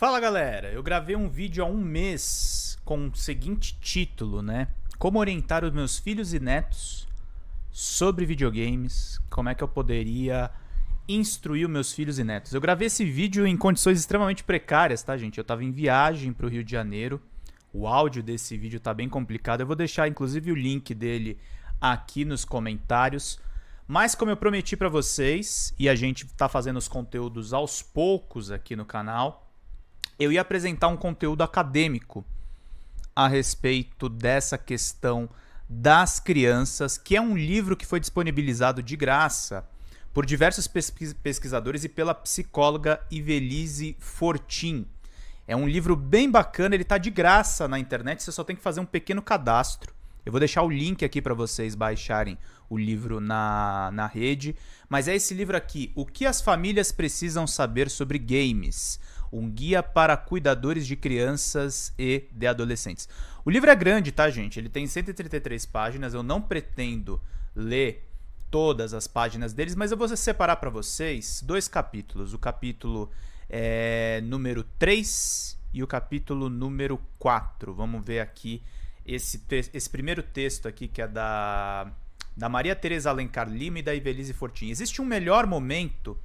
Fala galera, eu gravei um vídeo há um mês com o seguinte título, né? Como orientar os meus filhos e netos sobre videogames, como é que eu poderia instruir os meus filhos e netos. Eu gravei esse vídeo em condições extremamente precárias, tá gente? Eu estava em viagem para o Rio de Janeiro, o áudio desse vídeo está bem complicado, eu vou deixar inclusive o link dele aqui nos comentários. Mas como eu prometi para vocês, e a gente está fazendo os conteúdos aos poucos aqui no canal, eu ia apresentar um conteúdo acadêmico a respeito dessa questão das crianças, que é um livro que foi disponibilizado de graça por diversos pesquisadores e pela psicóloga Ivelise Fortin. É um livro bem bacana, ele está de graça na internet, você só tem que fazer um pequeno cadastro. Eu vou deixar o link aqui para vocês baixarem o livro na, na rede. Mas é esse livro aqui: O que as famílias precisam saber sobre games? Um guia para cuidadores de crianças e de adolescentes. O livro é grande, tá, gente? Ele tem 133 páginas. Eu não pretendo ler todas as páginas deles, mas eu vou separar para vocês dois capítulos. O capítulo é, número 3 e o capítulo número 4. Vamos ver aqui esse, esse primeiro texto aqui, que é da, da Maria Tereza Alencar Lima e da Ivelise Fortin. Existe um melhor momento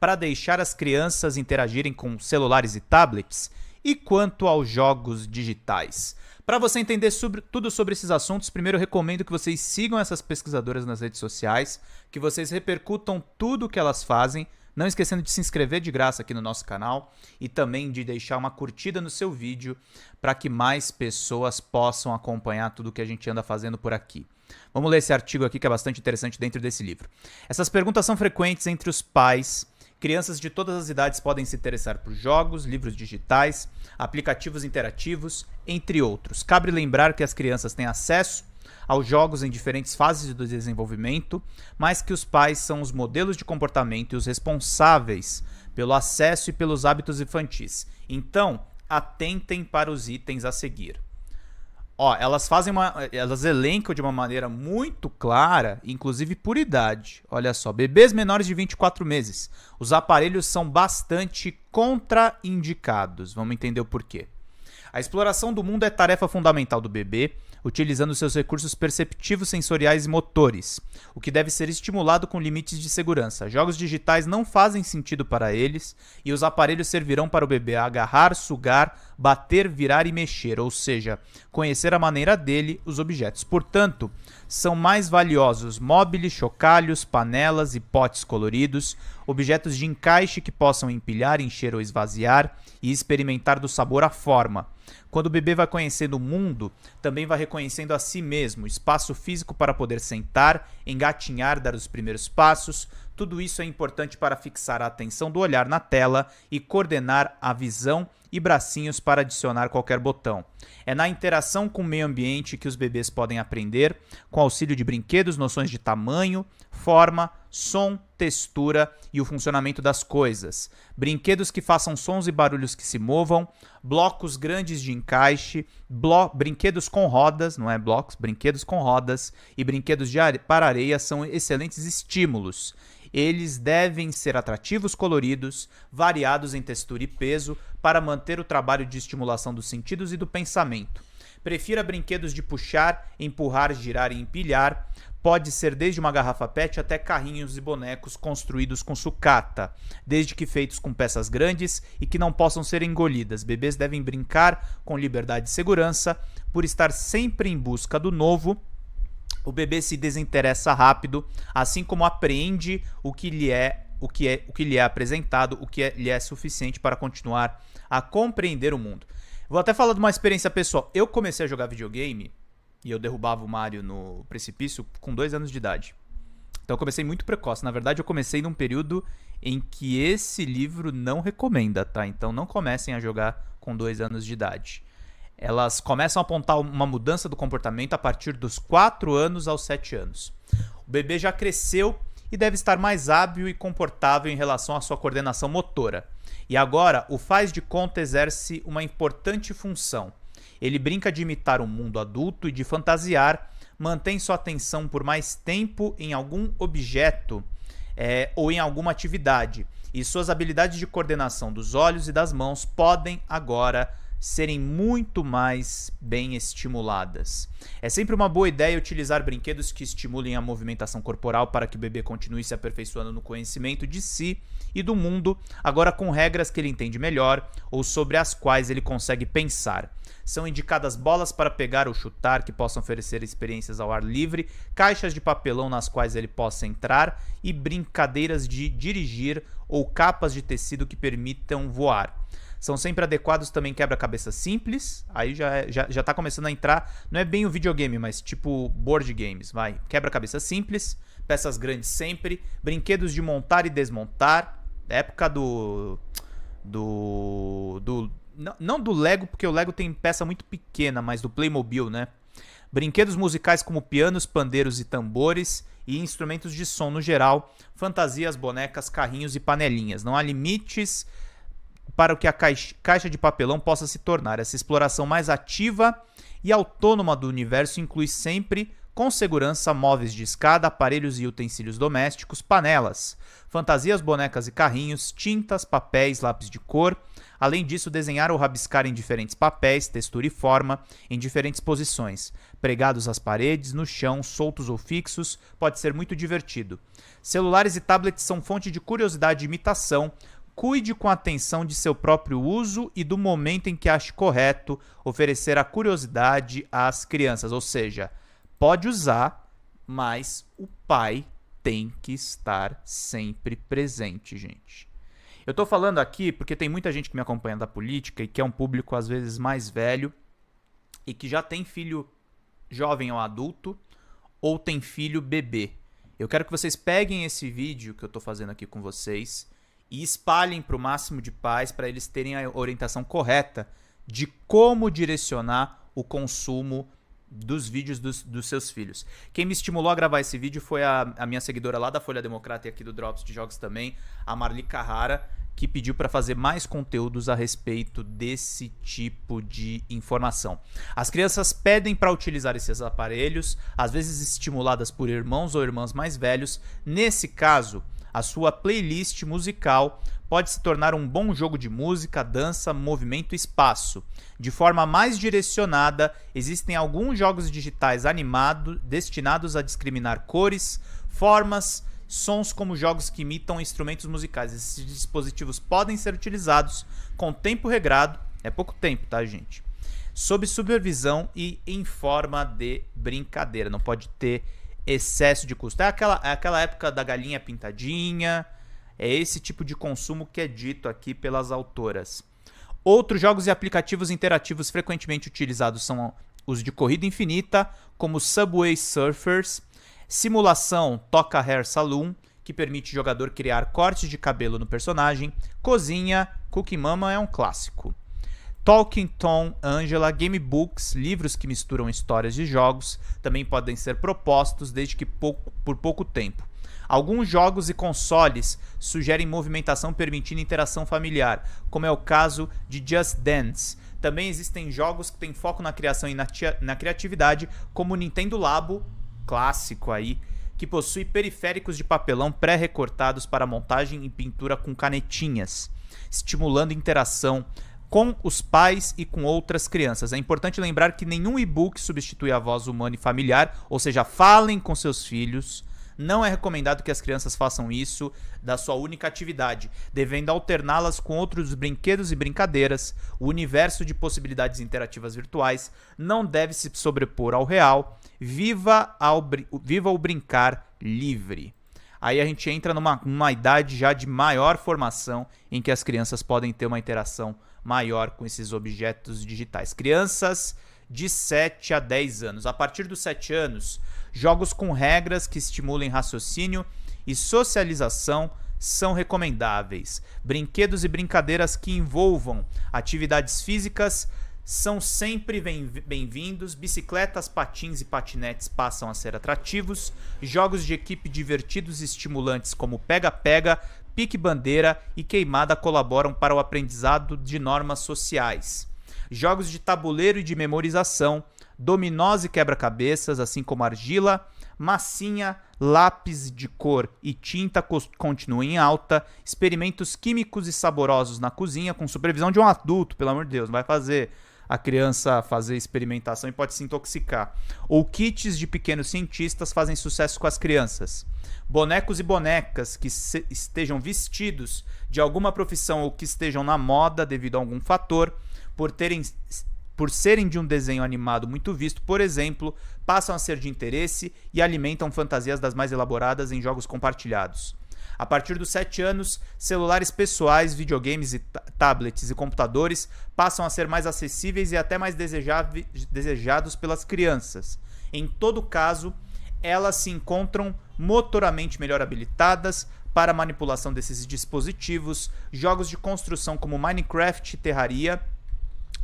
para deixar as crianças interagirem com celulares e tablets? E quanto aos jogos digitais? Para você entender sobre, tudo sobre esses assuntos, primeiro recomendo que vocês sigam essas pesquisadoras nas redes sociais, que vocês repercutam tudo o que elas fazem, não esquecendo de se inscrever de graça aqui no nosso canal e também de deixar uma curtida no seu vídeo para que mais pessoas possam acompanhar tudo que a gente anda fazendo por aqui. Vamos ler esse artigo aqui que é bastante interessante dentro desse livro. Essas perguntas são frequentes entre os pais. Crianças de todas as idades podem se interessar por jogos, livros digitais, aplicativos interativos, entre outros. Cabe lembrar que as crianças têm acesso aos jogos em diferentes fases do desenvolvimento, mas que os pais são os modelos de comportamento e os responsáveis pelo acesso e pelos hábitos infantis. Então, atentem para os itens a seguir. Ó, elas fazem uma, elas elencam de uma maneira muito clara, inclusive por idade. Olha só, bebês menores de 24 meses. Os aparelhos são bastante contraindicados. Vamos entender o porquê. A exploração do mundo é tarefa fundamental do bebê, utilizando seus recursos perceptivos, sensoriais e motores, o que deve ser estimulado com limites de segurança. Jogos digitais não fazem sentido para eles e os aparelhos servirão para o bebê agarrar, sugar, bater, virar e mexer, ou seja, conhecer a maneira dele os objetos. Portanto, são mais valiosos móveis, chocalhos, panelas e potes coloridos, objetos de encaixe que possam empilhar, encher ou esvaziar e experimentar do sabor à forma quando o bebê vai conhecendo o mundo, também vai reconhecendo a si mesmo, espaço físico para poder sentar, engatinhar, dar os primeiros passos. Tudo isso é importante para fixar a atenção do olhar na tela e coordenar a visão e bracinhos para adicionar qualquer botão. É na interação com o meio ambiente que os bebês podem aprender, com auxílio de brinquedos, noções de tamanho, forma, som, textura e o funcionamento das coisas. Brinquedos que façam sons e barulhos que se movam, blocos grandes de encaixe, blo brinquedos com rodas, não é blocos, brinquedos com rodas e brinquedos de are para areia são excelentes estímulos. Eles devem ser atrativos, coloridos, variados em textura e peso para manter o trabalho de estimulação dos sentidos e do pensamento. Prefira brinquedos de puxar, empurrar, girar e empilhar. Pode ser desde uma garrafa PET até carrinhos e bonecos construídos com sucata, desde que feitos com peças grandes e que não possam ser engolidas. Bebês devem brincar com liberdade e segurança, por estar sempre em busca do novo o bebê se desinteressa rápido, assim como aprende o que lhe é o que, é, o que lhe é apresentado, o que é, lhe é suficiente para continuar a compreender o mundo. Vou até falar de uma experiência pessoal. Eu comecei a jogar videogame e eu derrubava o Mario no precipício com dois anos de idade. Então eu comecei muito precoce. Na verdade, eu comecei num período em que esse livro não recomenda, tá? Então não comecem a jogar com dois anos de idade elas começam a apontar uma mudança do comportamento a partir dos 4 anos aos 7 anos. O bebê já cresceu e deve estar mais hábil e comportável em relação à sua coordenação motora. E agora, o faz de conta exerce uma importante função. Ele brinca de imitar o um mundo adulto e de fantasiar, mantém sua atenção por mais tempo em algum objeto é, ou em alguma atividade, e suas habilidades de coordenação dos olhos e das mãos podem agora serem muito mais bem estimuladas. É sempre uma boa ideia utilizar brinquedos que estimulem a movimentação corporal para que o bebê continue se aperfeiçoando no conhecimento de si e do mundo, agora com regras que ele entende melhor ou sobre as quais ele consegue pensar. São indicadas bolas para pegar ou chutar que possam oferecer experiências ao ar livre, caixas de papelão nas quais ele possa entrar e brincadeiras de dirigir ou capas de tecido que permitam voar. São sempre adequados também quebra-cabeça simples. Aí já, é, já, já tá começando a entrar. Não é bem o videogame, mas tipo board games, vai. Quebra-cabeça simples, peças grandes sempre, brinquedos de montar e desmontar. Época do. Do. do não, não do Lego, porque o Lego tem peça muito pequena, mas do Playmobil, né? brinquedos musicais como pianos, pandeiros e tambores e instrumentos de som no geral, fantasias, bonecas, carrinhos e panelinhas. Não há limites para que a caixa de papelão possa se tornar. Essa exploração mais ativa e autônoma do universo inclui sempre, com segurança, móveis de escada, aparelhos e utensílios domésticos, panelas, fantasias, bonecas e carrinhos, tintas, papéis, lápis de cor. Além disso, desenhar ou rabiscar em diferentes papéis, textura e forma, em diferentes posições, pregados às paredes, no chão, soltos ou fixos, pode ser muito divertido. Celulares e tablets são fonte de curiosidade e imitação, cuide com atenção de seu próprio uso e do momento em que ache correto oferecer a curiosidade às crianças. Ou seja, pode usar, mas o pai tem que estar sempre presente, gente. Eu estou falando aqui porque tem muita gente que me acompanha da política e que é um público às vezes mais velho e que já tem filho jovem ou adulto ou tem filho bebê. Eu quero que vocês peguem esse vídeo que eu estou fazendo aqui com vocês e espalhem para o máximo de pais para eles terem a orientação correta de como direcionar o consumo dos vídeos dos, dos, seus filhos. Quem me estimulou a gravar esse vídeo foi a, a minha seguidora lá da Folha Democrata e aqui do Drops de Jogos também, a Marli Carrara, que pediu para fazer mais conteúdos a respeito desse tipo de informação. As crianças pedem para utilizar esses aparelhos, às vezes estimuladas por irmãos ou irmãs mais velhos. Nesse caso, a sua playlist musical pode se tornar um bom jogo de música, dança, movimento e espaço. De forma mais direcionada, existem alguns jogos digitais animados destinados a discriminar cores, formas, sons como jogos que imitam instrumentos musicais. Esses dispositivos podem ser utilizados com tempo regrado, é pouco tempo, tá, gente? Sob supervisão e em forma de brincadeira. Não pode ter excesso de custo. É aquela, é aquela época da galinha pintadinha. É esse tipo de consumo que é dito aqui pelas autoras. Outros jogos e aplicativos interativos frequentemente utilizados são os de corrida infinita, como Subway Surfers, simulação Toca Hair Saloon, que permite o jogador criar cortes de cabelo no personagem, cozinha, Cookie Mama é um clássico. Talking Tom, Angela, Gamebooks, livros que misturam histórias de jogos, também podem ser propostos desde que pouco, por pouco tempo. Alguns jogos e consoles sugerem movimentação permitindo interação familiar, como é o caso de Just Dance. Também existem jogos que têm foco na criação e na, na criatividade, como o Nintendo Labo, clássico aí, que possui periféricos de papelão pré-recortados para montagem e pintura com canetinhas, estimulando interação com os pais e com outras crianças. É importante lembrar que nenhum e-book substitui a voz humana e familiar, ou seja, falem com seus filhos. Não é recomendado que as crianças façam isso da sua única atividade, devendo alterná-las com outros brinquedos e brincadeiras. O universo de possibilidades interativas virtuais não deve se sobrepor ao real. Viva, ao, viva o brincar livre aí a gente entra numa, numa idade já de maior formação em que as crianças podem ter uma interação maior com esses objetos digitais. Crianças de 7 a 10 anos. A partir dos 7 anos, jogos com regras que estimulem raciocínio e socialização são recomendáveis. Brinquedos e brincadeiras que envolvam atividades físicas são sempre bem-vindos. Bicicletas, patins e patinetes passam a ser atrativos. Jogos de equipe divertidos e estimulantes, como pega-pega, pique-bandeira e queimada colaboram para o aprendizado de normas sociais. Jogos de tabuleiro e de memorização, dominós e quebra-cabeças, assim como argila, massinha, lápis de cor e tinta continuam em alta, experimentos químicos e saborosos na cozinha com supervisão de um adulto, pelo amor de Deus, não vai fazer a criança fazer experimentação e pode se intoxicar. Ou kits de pequenos cientistas fazem sucesso com as crianças. Bonecos e bonecas que estejam vestidos de alguma profissão ou que estejam na moda devido a algum fator, por terem por serem de um desenho animado muito visto, por exemplo, passam a ser de interesse e alimentam fantasias das mais elaboradas em jogos compartilhados. A partir dos 7 anos, celulares pessoais, videogames e tablets e computadores passam a ser mais acessíveis e até mais desejados pelas crianças. Em todo caso, elas se encontram motoramente melhor habilitadas para manipulação desses dispositivos, jogos de construção como Minecraft e Terraria.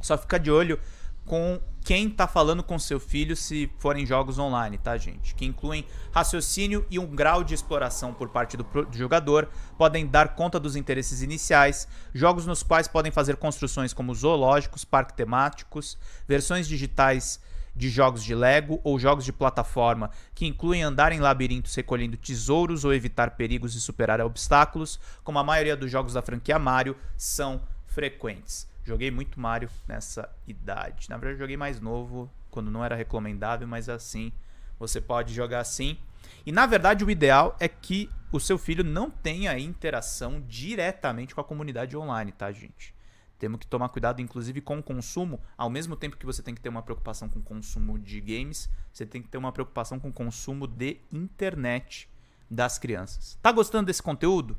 Só fica de olho com quem tá falando com seu filho se forem jogos online, tá, gente? Que incluem raciocínio e um grau de exploração por parte do jogador, podem dar conta dos interesses iniciais, jogos nos quais podem fazer construções como zoológicos, parques temáticos, versões digitais de jogos de Lego ou jogos de plataforma, que incluem andar em labirintos recolhendo tesouros ou evitar perigos e superar obstáculos, como a maioria dos jogos da franquia Mario são frequentes. Joguei muito Mario nessa idade. Na verdade, joguei mais novo, quando não era recomendável, mas assim, você pode jogar assim. E na verdade, o ideal é que o seu filho não tenha interação diretamente com a comunidade online, tá, gente? Temos que tomar cuidado, inclusive, com o consumo. Ao mesmo tempo que você tem que ter uma preocupação com o consumo de games, você tem que ter uma preocupação com o consumo de internet das crianças. Tá gostando desse conteúdo?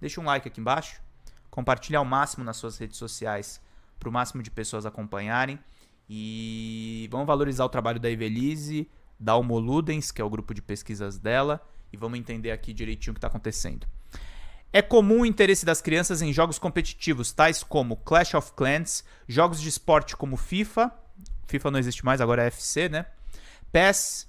Deixa um like aqui embaixo compartilhe ao máximo nas suas redes sociais para o máximo de pessoas acompanharem. E vamos valorizar o trabalho da Evelise, da Homoludens, que é o grupo de pesquisas dela, e vamos entender aqui direitinho o que está acontecendo. É comum o interesse das crianças em jogos competitivos, tais como Clash of Clans, jogos de esporte como FIFA, FIFA não existe mais, agora é FC, né? PES,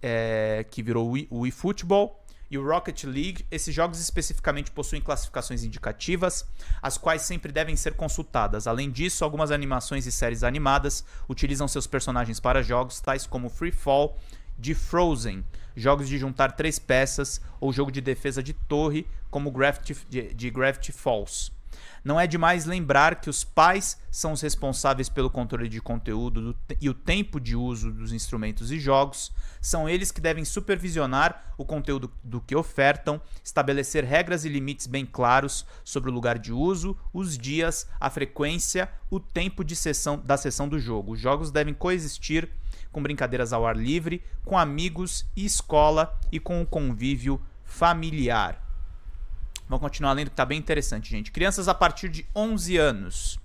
é, que virou o eFootball, e o Rocket League, esses jogos especificamente possuem classificações indicativas, as quais sempre devem ser consultadas. Além disso, algumas animações e séries animadas utilizam seus personagens para jogos, tais como Free Fall, de Frozen, jogos de juntar três peças ou jogo de defesa de torre, como Gravity, de, de Gravity Falls. Não é demais lembrar que os pais são os responsáveis pelo controle de conteúdo e o tempo de uso dos instrumentos e jogos, são eles que devem supervisionar o conteúdo do que ofertam, estabelecer regras e limites bem claros sobre o lugar de uso, os dias, a frequência, o tempo de sessão da sessão do jogo. Os jogos devem coexistir com brincadeiras ao ar livre, com amigos e escola e com o convívio familiar. Vamos continuar lendo que está bem interessante, gente. Crianças a partir de 11 anos.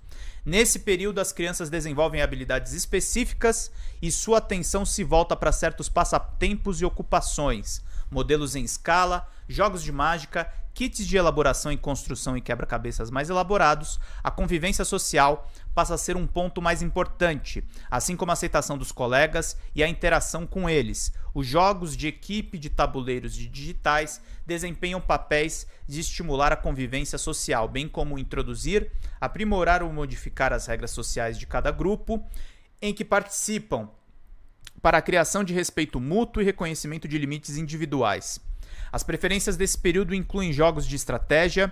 Nesse período, as crianças desenvolvem habilidades específicas e sua atenção se volta para certos passatempos e ocupações, modelos em escala, jogos de mágica, kits de elaboração e construção e quebra-cabeças mais elaborados, a convivência social passa a ser um ponto mais importante, assim como a aceitação dos colegas e a interação com eles. Os jogos de equipe de tabuleiros de digitais desempenham papéis de estimular a convivência social, bem como introduzir, aprimorar ou modificar as regras sociais de cada grupo em que participam, para a criação de respeito mútuo e reconhecimento de limites individuais. As preferências desse período incluem jogos de estratégia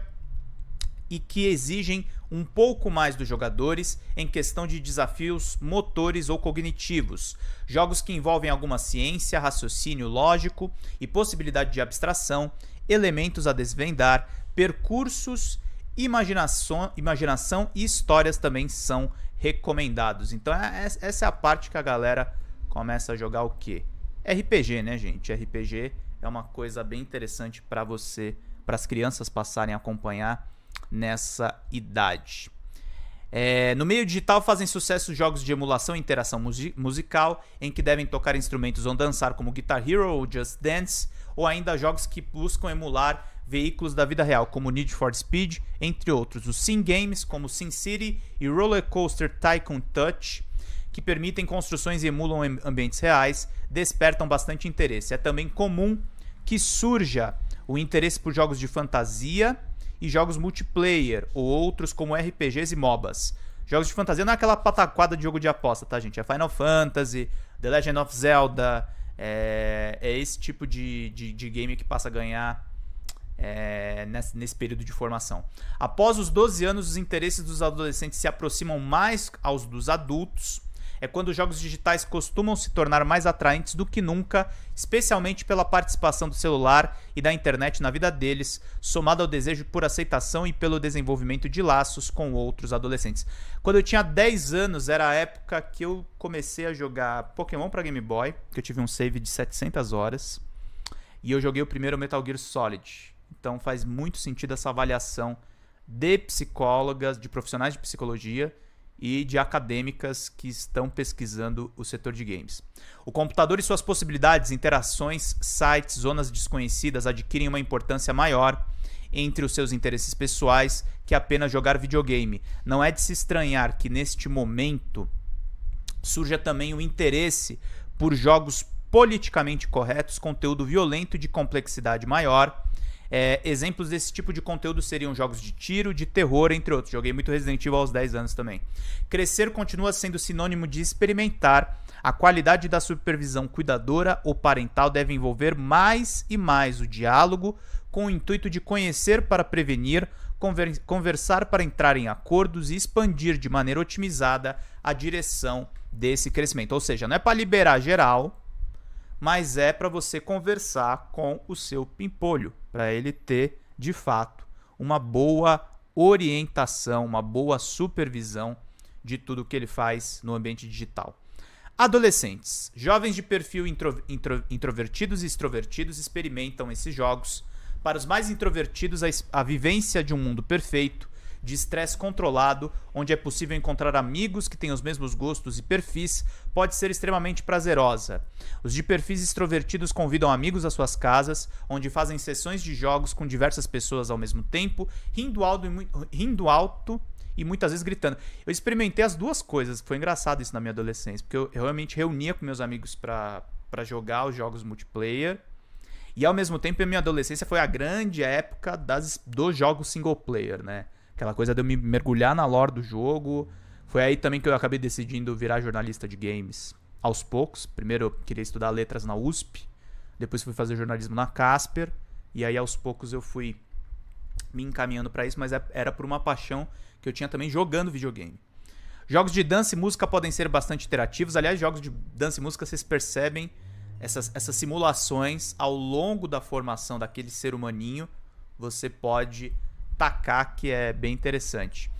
e que exigem um pouco mais dos jogadores em questão de desafios motores ou cognitivos. Jogos que envolvem alguma ciência, raciocínio lógico e possibilidade de abstração, elementos a desvendar, percursos, imaginação, imaginação e histórias também são recomendados. Então, é, é, essa é a parte que a galera começa a jogar o quê? RPG, né, gente? RPG é uma coisa bem interessante para você, para as crianças passarem a acompanhar nessa idade. É, no meio digital fazem sucesso jogos de emulação e interação musical, em que devem tocar instrumentos ou dançar, como Guitar Hero ou Just Dance, ou ainda jogos que buscam emular veículos da vida real, como Need for Speed, entre outros. Os Sim Games, como Sim City e Roller Coaster Tycoon Touch, que permitem construções e emulam ambientes reais, despertam bastante interesse. É também comum que surja o interesse por jogos de fantasia e jogos multiplayer, ou outros como RPGs e MOBAs. Jogos de fantasia não é aquela pataquada de jogo de aposta, tá, gente? É Final Fantasy, The Legend of Zelda, é, é esse tipo de, de, de, game que passa a ganhar é, nesse, nesse período de formação. Após os 12 anos, os interesses dos adolescentes se aproximam mais aos dos adultos é quando os jogos digitais costumam se tornar mais atraentes do que nunca, especialmente pela participação do celular e da internet na vida deles, somado ao desejo por aceitação e pelo desenvolvimento de laços com outros adolescentes. Quando eu tinha 10 anos, era a época que eu comecei a jogar Pokémon para Game Boy, que eu tive um save de 700 horas, e eu joguei o primeiro Metal Gear Solid. Então faz muito sentido essa avaliação de psicólogas, de profissionais de psicologia, e de acadêmicas que estão pesquisando o setor de games. O computador e suas possibilidades, interações, sites, zonas desconhecidas adquirem uma importância maior entre os seus interesses pessoais que apenas jogar videogame. Não é de se estranhar que neste momento surja também o interesse por jogos politicamente corretos, conteúdo violento de complexidade maior é, exemplos desse tipo de conteúdo seriam jogos de tiro, de terror, entre outros. Joguei muito Resident Evil aos 10 anos também. Crescer continua sendo sinônimo de experimentar. A qualidade da supervisão cuidadora ou parental deve envolver mais e mais o diálogo, com o intuito de conhecer para prevenir, conver conversar para entrar em acordos e expandir de maneira otimizada a direção desse crescimento. Ou seja, não é para liberar geral, mas é para você conversar com o seu pimpolho para ele ter, de fato, uma boa orientação, uma boa supervisão de tudo que ele faz no ambiente digital. Adolescentes, jovens de perfil intro, intro, introvertidos e extrovertidos experimentam esses jogos. Para os mais introvertidos, a, a vivência de um mundo perfeito de estresse controlado, onde é possível encontrar amigos que têm os mesmos gostos e perfis, pode ser extremamente prazerosa. Os de perfis extrovertidos convidam amigos às suas casas, onde fazem sessões de jogos com diversas pessoas ao mesmo tempo, rindo alto e, rindo alto e muitas vezes gritando. Eu experimentei as duas coisas, foi engraçado isso na minha adolescência, porque eu, eu realmente reunia com meus amigos para jogar os jogos multiplayer. E ao mesmo tempo, a minha adolescência foi a grande época das, dos jogos single player, né? Aquela coisa de eu me mergulhar na lore do jogo. Foi aí também que eu acabei decidindo virar jornalista de games. Aos poucos. Primeiro eu queria estudar letras na USP. Depois fui fazer jornalismo na Casper. E aí aos poucos eu fui me encaminhando para isso, mas é, era por uma paixão que eu tinha também jogando videogame. Jogos de dança e música podem ser bastante interativos. Aliás, jogos de dança e música vocês percebem essas, essas simulações ao longo da formação daquele ser humaninho. Você pode tacar, que é bem interessante.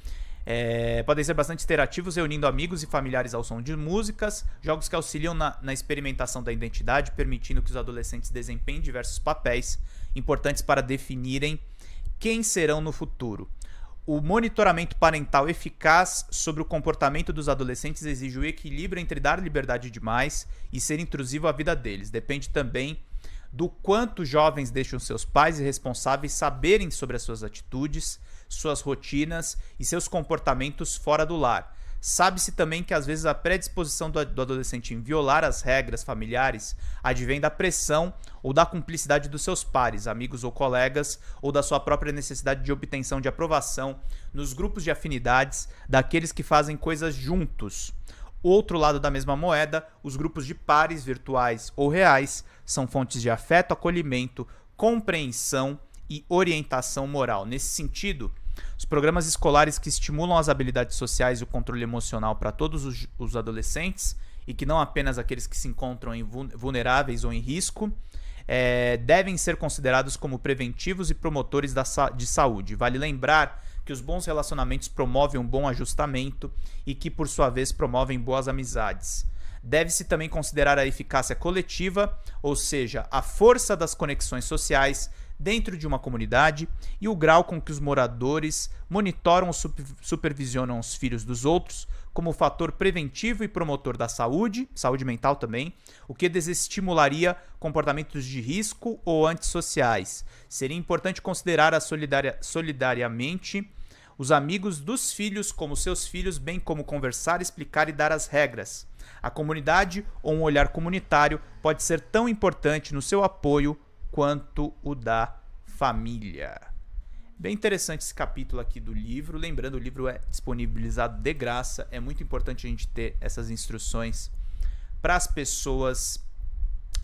É, podem ser bastante interativos, reunindo amigos e familiares ao som de músicas, jogos que auxiliam na, na, experimentação da identidade, permitindo que os adolescentes desempenhem diversos papéis importantes para definirem quem serão no futuro. O monitoramento parental eficaz sobre o comportamento dos adolescentes exige o equilíbrio entre dar liberdade demais e ser intrusivo à vida deles. Depende também do quanto jovens deixam seus pais e responsáveis saberem sobre as suas atitudes, suas rotinas e seus comportamentos fora do lar. Sabe-se também que às vezes a predisposição do adolescente em violar as regras familiares advém da pressão ou da cumplicidade dos seus pares, amigos ou colegas, ou da sua própria necessidade de obtenção de aprovação nos grupos de afinidades daqueles que fazem coisas juntos. Outro lado da mesma moeda, os grupos de pares virtuais ou reais são fontes de afeto, acolhimento, compreensão e orientação moral. Nesse sentido, os programas escolares que estimulam as habilidades sociais e o controle emocional para todos os, os, adolescentes, e que não apenas aqueles que se encontram vulneráveis ou em risco, é, devem ser considerados como preventivos e promotores da, de saúde. Vale lembrar que os bons relacionamentos promovem um bom ajustamento e que, por sua vez, promovem boas amizades deve-se também considerar a eficácia coletiva, ou seja, a força das conexões sociais dentro de uma comunidade e o grau com que os moradores monitoram ou supervisionam os filhos dos outros como fator preventivo e promotor da saúde, saúde mental também, o que desestimularia comportamentos de risco ou antissociais. Seria importante considerar a solidariamente os amigos dos filhos como seus filhos, bem como conversar, explicar e dar as regras. A comunidade ou um olhar comunitário pode ser tão importante no seu apoio quanto o da família. Bem interessante esse capítulo aqui do livro. Lembrando, o livro é disponibilizado de graça. É muito importante a gente ter essas instruções para as pessoas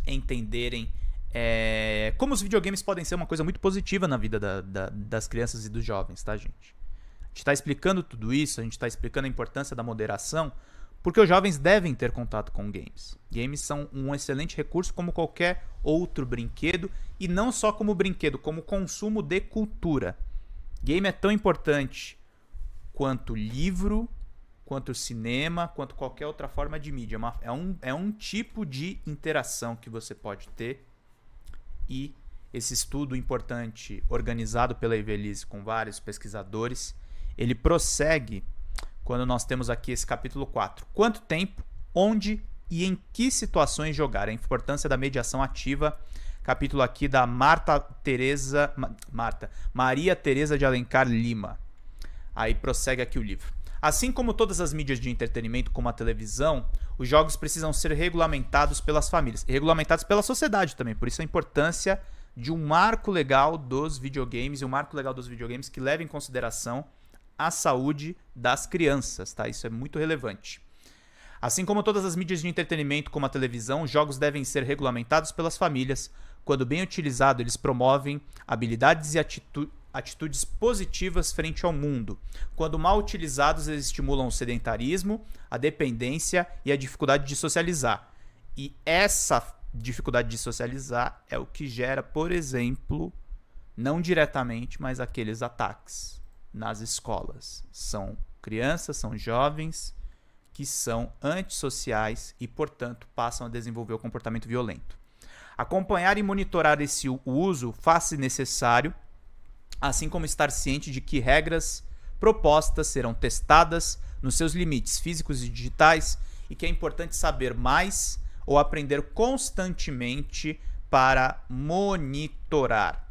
entenderem é, como os videogames podem ser uma coisa muito positiva na vida da, da, das crianças e dos jovens, tá, gente? A gente está explicando tudo isso, a gente está explicando a importância da moderação, porque os jovens devem ter contato com games. Games são um excelente recurso, como qualquer outro brinquedo, e não só como brinquedo, como consumo de cultura. Game é tão importante quanto livro, quanto cinema, quanto qualquer outra forma de mídia. É, é um, é um tipo de interação que você pode ter. E esse estudo importante, organizado pela Ivelisse com vários pesquisadores, ele prossegue quando nós temos aqui esse capítulo 4. Quanto tempo, onde e em que situações jogar? A importância da mediação ativa. Capítulo aqui da Marta Teresa Marta Maria Teresa de Alencar Lima. Aí prossegue aqui o livro. Assim como todas as mídias de entretenimento, como a televisão, os jogos precisam ser regulamentados pelas famílias, regulamentados pela sociedade também. Por isso a importância de um marco legal dos videogames e um marco legal dos videogames que leve em consideração à saúde das crianças, tá? Isso é muito relevante. Assim como todas as mídias de entretenimento, como a televisão, jogos devem ser regulamentados pelas famílias. Quando bem utilizado, eles promovem habilidades e atitu atitudes positivas frente ao mundo. Quando mal utilizados, eles estimulam o sedentarismo, a dependência e a dificuldade de socializar. E essa dificuldade de socializar é o que gera, por exemplo, não diretamente, mas aqueles ataques nas escolas. São crianças, são jovens que são antissociais e, portanto, passam a desenvolver o comportamento violento. Acompanhar e monitorar esse uso faz-se necessário, assim como estar ciente de que regras propostas serão testadas nos seus limites físicos e digitais e que é importante saber mais ou aprender constantemente para monitorar.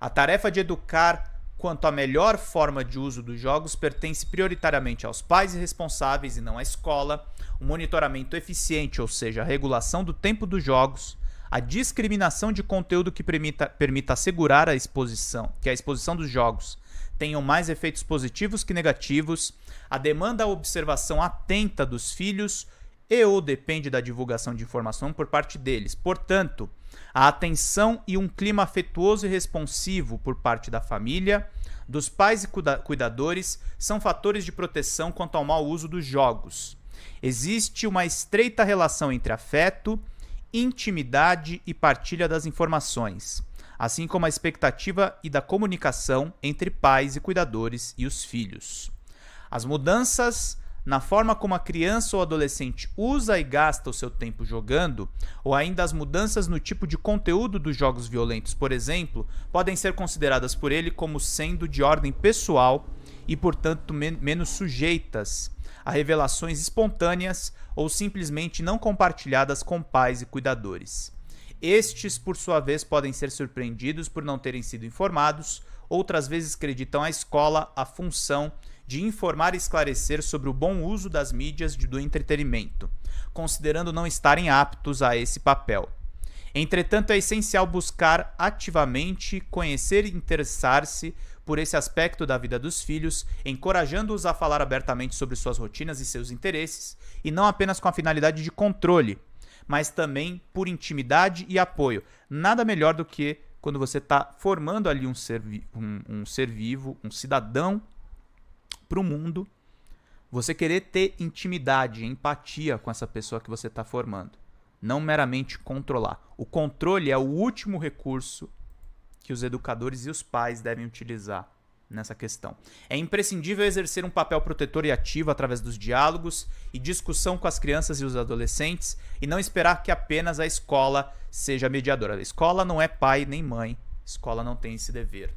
A tarefa de educar quanto à melhor forma de uso dos jogos pertence prioritariamente aos pais e responsáveis e não à escola, o monitoramento eficiente, ou seja, a regulação do tempo dos jogos, a discriminação de conteúdo que permita, permita assegurar a exposição, que a exposição dos jogos tenham mais efeitos positivos que negativos, a demanda à observação atenta dos filhos e ou depende da divulgação de informação por parte deles. Portanto, a atenção e um clima afetuoso e responsivo por parte da família, dos pais e cuida cuidadores são fatores de proteção quanto ao mau uso dos jogos. Existe uma estreita relação entre afeto, intimidade e partilha das informações, assim como a expectativa e da comunicação entre pais e cuidadores e os filhos. As mudanças na forma como a criança ou adolescente usa e gasta o seu tempo jogando, ou ainda as mudanças no tipo de conteúdo dos jogos violentos, por exemplo, podem ser consideradas por ele como sendo de ordem pessoal e, portanto, men menos sujeitas a revelações espontâneas ou simplesmente não compartilhadas com pais e cuidadores. Estes, por sua vez, podem ser surpreendidos por não terem sido informados, outras vezes acreditam à escola a função de informar e esclarecer sobre o bom uso das mídias do entretenimento, considerando não estarem aptos a esse papel. Entretanto, é essencial buscar ativamente conhecer e interessar-se por esse aspecto da vida dos filhos, encorajando-os a falar abertamente sobre suas rotinas e seus interesses, e não apenas com a finalidade de controle, mas também por intimidade e apoio. Nada melhor do que quando você está formando ali um ser, um, um ser vivo, um cidadão para o mundo, você querer ter intimidade, empatia com essa pessoa que você está formando, não meramente controlar. O controle é o último recurso que os educadores e os pais devem utilizar nessa questão. É imprescindível exercer um papel protetor e ativo através dos diálogos e discussão com as crianças e os adolescentes e não esperar que apenas a escola seja mediadora. A escola não é pai nem mãe, a escola não tem esse dever.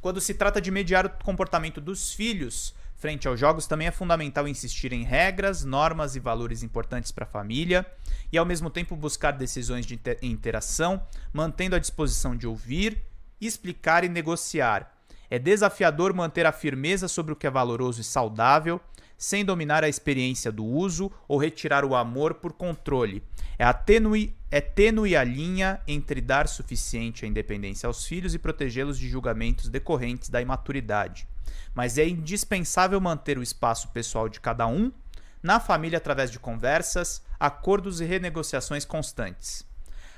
Quando se trata de mediar o comportamento dos filhos, Frente aos jogos, também é fundamental insistir em regras, normas e valores importantes para a família e, ao mesmo tempo, buscar decisões de interação, mantendo a disposição de ouvir, explicar e negociar. É desafiador manter a firmeza sobre o que é valoroso e saudável, sem dominar a experiência do uso ou retirar o amor por controle. É tênue, é tênue a linha entre dar suficiente a independência aos filhos e protegê-los de julgamentos decorrentes da imaturidade. Mas é indispensável manter o espaço pessoal de cada um na família através de conversas, acordos e renegociações constantes.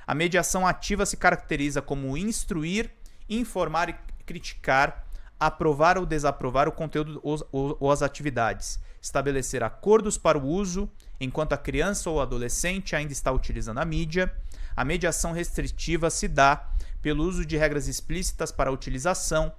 A mediação ativa se caracteriza como instruir, informar e criticar, aprovar ou desaprovar o conteúdo ou, ou, ou as atividades, estabelecer acordos para o uso enquanto a criança ou adolescente ainda está utilizando a mídia. A mediação restritiva se dá pelo uso de regras explícitas para a utilização,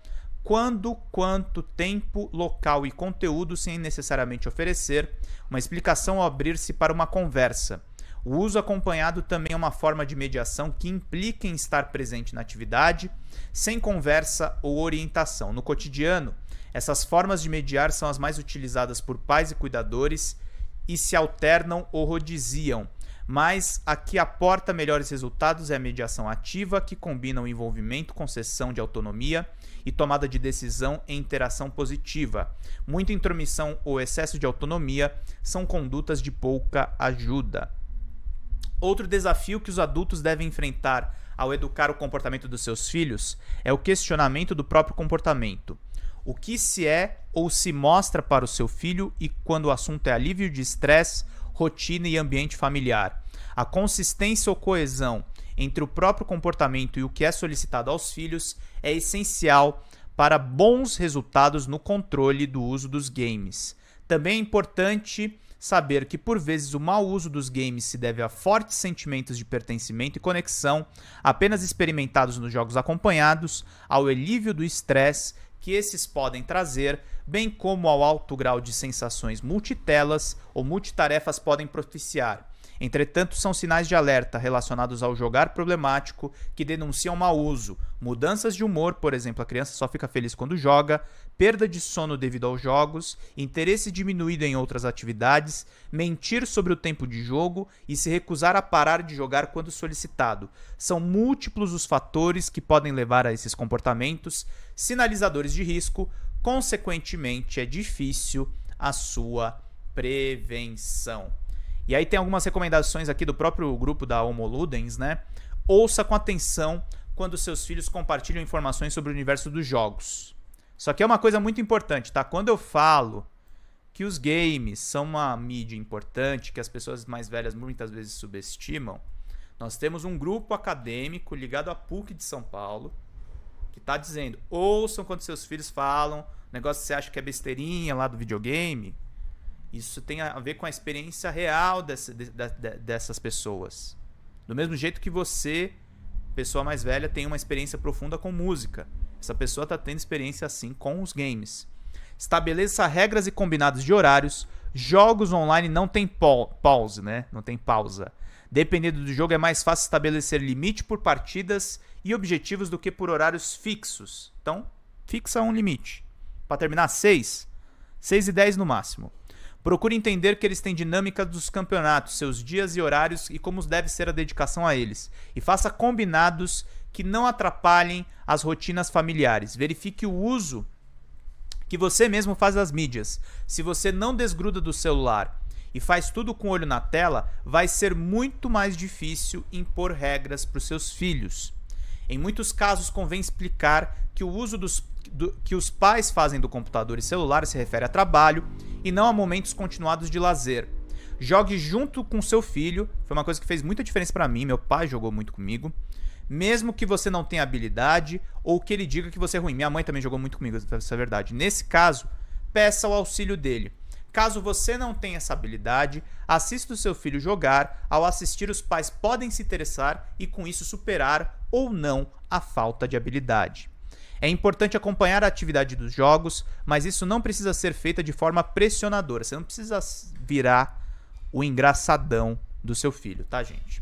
quando, quanto, tempo, local e conteúdo, sem necessariamente oferecer uma explicação ou abrir-se para uma conversa. O uso acompanhado também é uma forma de mediação que implica em estar presente na atividade, sem conversa ou orientação. No cotidiano, essas formas de mediar são as mais utilizadas por pais e cuidadores e se alternam ou rodiziam, mas a que aporta melhores resultados é a mediação ativa, que combina o envolvimento, concessão de autonomia e tomada de decisão em interação positiva. Muita intromissão ou excesso de autonomia são condutas de pouca ajuda. Outro desafio que os adultos devem enfrentar ao educar o comportamento dos seus filhos é o questionamento do próprio comportamento o que se é ou se mostra para o seu filho e quando o assunto é alívio de estresse, rotina e ambiente familiar. A consistência ou coesão entre o próprio comportamento e o que é solicitado aos filhos é essencial para bons resultados no controle do uso dos games. Também é importante saber que por vezes o mau uso dos games se deve a fortes sentimentos de pertencimento e conexão, apenas experimentados nos jogos acompanhados, ao alívio do estresse que esses podem trazer bem como ao alto grau de sensações multitelas ou multitarefas podem propiciar. Entretanto, são sinais de alerta relacionados ao jogar problemático que denunciam mau uso, mudanças de humor, por exemplo, a criança só fica feliz quando joga, perda de sono devido aos jogos, interesse diminuído em outras atividades, mentir sobre o tempo de jogo e se recusar a parar de jogar quando solicitado. São múltiplos os fatores que podem levar a esses comportamentos, sinalizadores de risco, consequentemente é difícil a sua prevenção. E aí tem algumas recomendações aqui do próprio grupo da Homo Ludens, né? Ouça com atenção quando seus filhos compartilham informações sobre o universo dos jogos. Só que é uma coisa muito importante, tá? Quando eu falo que os games são uma mídia importante, que as pessoas mais velhas muitas vezes subestimam, nós temos um grupo acadêmico ligado à PUC de São Paulo, que tá dizendo: ouçam quando seus filhos falam, negócio que você acha que é besteirinha lá do videogame. Isso tem a ver com a experiência real dessa, de, de, dessas pessoas. Do mesmo jeito que você, pessoa mais velha, tem uma experiência profunda com música. Essa pessoa está tendo experiência assim com os games. Estabeleça regras e combinados de horários. Jogos online não tem pause, né? Não tem pausa. Dependendo do jogo, é mais fácil estabelecer limite por partidas e objetivos do que por horários fixos. Então, fixa um limite. Para terminar, 6. 6 e 10 no máximo. Procure entender que eles têm dinâmica dos campeonatos, seus dias e horários e como deve ser a dedicação a eles. E faça combinados que não atrapalhem as rotinas familiares. Verifique o uso que você mesmo faz das mídias. Se você não desgruda do celular e faz tudo com o olho na tela, vai ser muito mais difícil impor regras para os seus filhos. Em muitos casos, convém explicar que o uso dos, do, que os pais fazem do computador e celular se refere a trabalho e não a momentos continuados de lazer. Jogue junto com seu filho, foi uma coisa que fez muita diferença para mim, meu pai jogou muito comigo. Mesmo que você não tenha habilidade ou que ele diga que você é ruim. Minha mãe também jogou muito comigo, essa é verdade. Nesse caso, peça o auxílio dele. Caso você não tenha essa habilidade, assista o seu filho jogar. Ao assistir, os pais podem se interessar e com isso superar ou não a falta de habilidade. É importante acompanhar a atividade dos jogos, mas isso não precisa ser feita de forma pressionadora. Você não precisa virar o engraçadão do seu filho, tá, gente?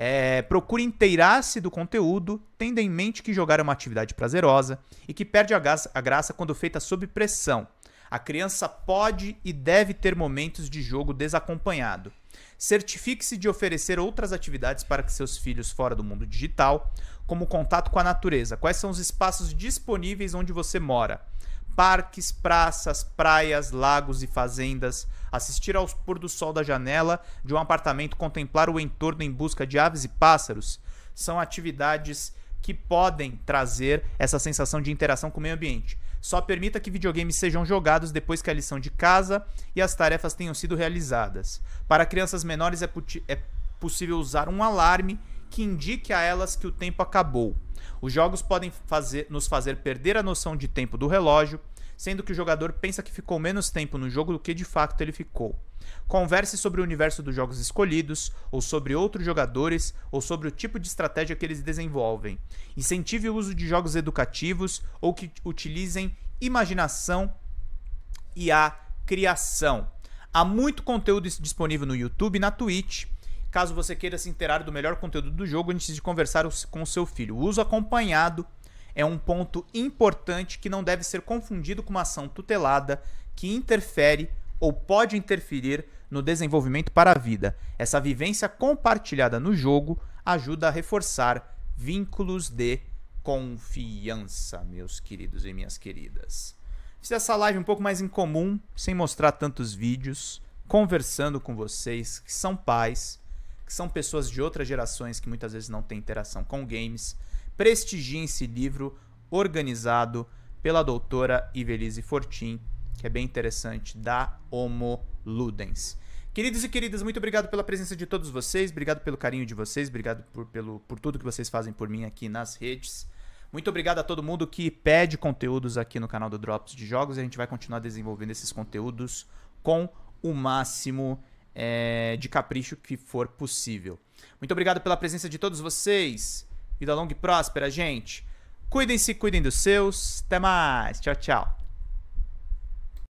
É, procure inteirar-se do conteúdo, tendo em mente que jogar é uma atividade prazerosa e que perde a, graça quando feita sob pressão. A criança pode e deve ter momentos de jogo desacompanhado. Certifique-se de oferecer outras atividades para que seus filhos fora do mundo digital, como contato com a natureza. Quais são os espaços disponíveis onde você mora? Parques, praças, praias, lagos e fazendas. Assistir aos pôr do sol da janela de um apartamento, contemplar o entorno em busca de aves e pássaros. São atividades que podem trazer essa sensação de interação com o meio ambiente. Só permita que videogames sejam jogados depois que a lição de casa e as tarefas tenham sido realizadas. Para crianças menores é, é possível usar um alarme que indique a elas que o tempo acabou. Os jogos podem fazer, nos fazer perder a noção de tempo do relógio, sendo que o jogador pensa que ficou menos tempo no jogo do que de fato ele ficou. Converse sobre o universo dos jogos escolhidos, ou sobre outros jogadores, ou sobre o tipo de estratégia que eles desenvolvem. Incentive o uso de jogos educativos ou que utilizem imaginação e a criação. Há muito conteúdo disponível no YouTube e na Twitch. Caso você queira se inteirar do melhor conteúdo do jogo antes de conversar com seu filho, o uso acompanhado é um ponto importante que não deve ser confundido com uma ação tutelada que interfere ou pode interferir no desenvolvimento para a vida. Essa vivência compartilhada no jogo ajuda a reforçar vínculos de confiança, meus queridos e minhas queridas. Fiz essa live um pouco mais incomum, sem mostrar tantos vídeos, conversando com vocês que são pais, que são pessoas de outras gerações que muitas vezes não têm interação com games prestigiem esse livro organizado pela doutora Ivelise Fortin, que é bem interessante, da Homo Ludens. Queridos e queridas, muito obrigado pela presença de todos vocês, obrigado pelo carinho de vocês, obrigado por, pelo, por tudo que vocês fazem por mim aqui nas redes. Muito obrigado a todo mundo que pede conteúdos aqui no canal do Drops de Jogos e a gente vai continuar desenvolvendo esses conteúdos com o máximo é, de capricho que for possível. Muito obrigado pela presença de todos vocês. Vida longa e próspera, gente. Cuidem-se, cuidem dos seus. Até mais. Tchau, tchau.